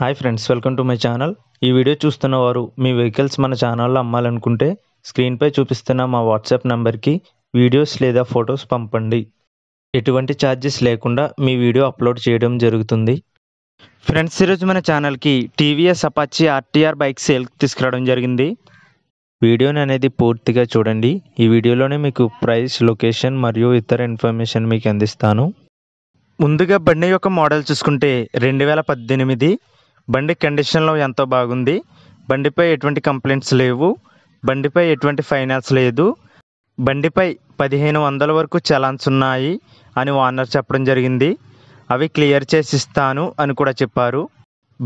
hi friends welcome to my channel ఈ video చూస్తున్న వారు మీ వెహికల్స్ మన ఛానల్లో అమ్మాలనుకుంటే స్క్రీన్పై చూపిస్తున్న మా వాట్సాప్ నెంబర్కి వీడియోస్ లేదా ఫొటోస్ పంపండి ఎటువంటి ఛార్జెస్ లేకుండా మీ వీడియో అప్లోడ్ చేయడం జరుగుతుంది ఫ్రెండ్స్ ఈరోజు మన ఛానల్కి టీవీఎస్ అపాచీ ఆర్టీఆర్ బైక్ సేల్కి తీసుకురావడం జరిగింది వీడియోని అనేది పూర్తిగా చూడండి ఈ వీడియోలోనే మీకు ప్రైస్ లొకేషన్ మరియు ఇతర ఇన్ఫర్మేషన్ మీకు అందిస్తాను ముందుగా బండి యొక్క మోడల్ చూసుకుంటే రెండు వేల పద్దెనిమిది బండి కండిషన్లో ఎంతో బాగుంది బండిపై ఎటువంటి కంప్లైంట్స్ లేవు బండిపై ఎటువంటి ఫైనాన్స్ లేదు బండిపై పదిహేను వందల వరకు చలాన్స్ ఉన్నాయి అని ఓనర్ చెప్పడం జరిగింది అవి క్లియర్ చేసి ఇస్తాను అని కూడా చెప్పారు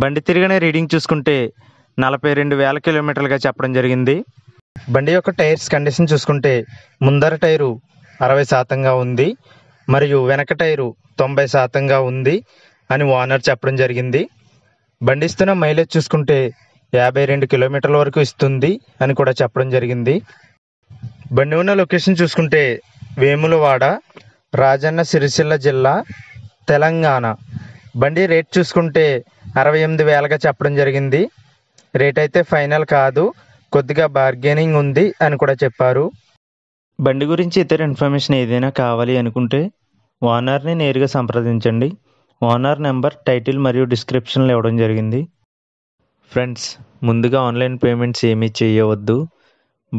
బండి తిరిగిన రీడింగ్ చూసుకుంటే నలభై రెండు వేల కిలోమీటర్లుగా చెప్పడం జరిగింది బండి యొక్క టైర్స్ కండిషన్ చూసుకుంటే ముందర టైరు అరవై శాతంగా ఉంది మరియు వెనక టైరు తొంభై శాతంగా ఉంది అని ఓనర్ చెప్పడం జరిగింది బండిస్తున్న మైలేజ్ చూసుకుంటే యాభై రెండు కిలోమీటర్ల వరకు ఇస్తుంది అని కూడా చెప్పడం జరిగింది బండి ఉన్న లొకేషన్ చూసుకుంటే వేములవాడ రాజన్న సిరిసిల్ల జిల్లా తెలంగాణ బండి రేట్ చూసుకుంటే అరవై ఎనిమిది వేలగా చెప్పడం జరిగింది రేట్ అయితే ఫైనల్ కాదు కొద్దిగా బార్గెనింగ్ ఉంది అని కూడా చెప్పారు బండి గురించి ఇతర ఇన్ఫర్మేషన్ ఏదైనా కావాలి అనుకుంటే ఓనర్ని నేరుగా సంప్రదించండి ఓనర్ నెంబర్ టైటిల్ మరియు డిస్క్రిప్షన్లు ఇవ్వడం జరిగింది ఫ్రెండ్స్ ముందుగా ఆన్లైన్ పేమెంట్స్ ఏమీ చేయవద్దు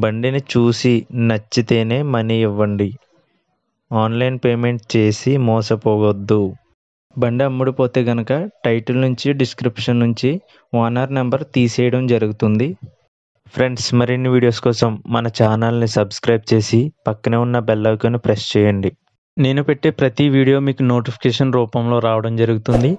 బండిని చూసి నచ్చితేనే మనీ ఇవ్వండి ఆన్లైన్ పేమెంట్ చేసి మోసపోవద్దు బండి అమ్ముడుపోతే గనక టైటిల్ నుంచి డిస్క్రిప్షన్ నుంచి ఓనర్ నెంబర్ తీసేయడం జరుగుతుంది ఫ్రెండ్స్ మరిన్ని వీడియోస్ కోసం మన ఛానల్ని సబ్స్క్రైబ్ చేసి పక్కనే ఉన్న బెల్ ఐకాన్ ప్రెస్ చేయండి నేను పెట్టే ప్రతి వీడియో మీకు నోటిఫికేషన్ రూపంలో రావడం జరుగుతుంది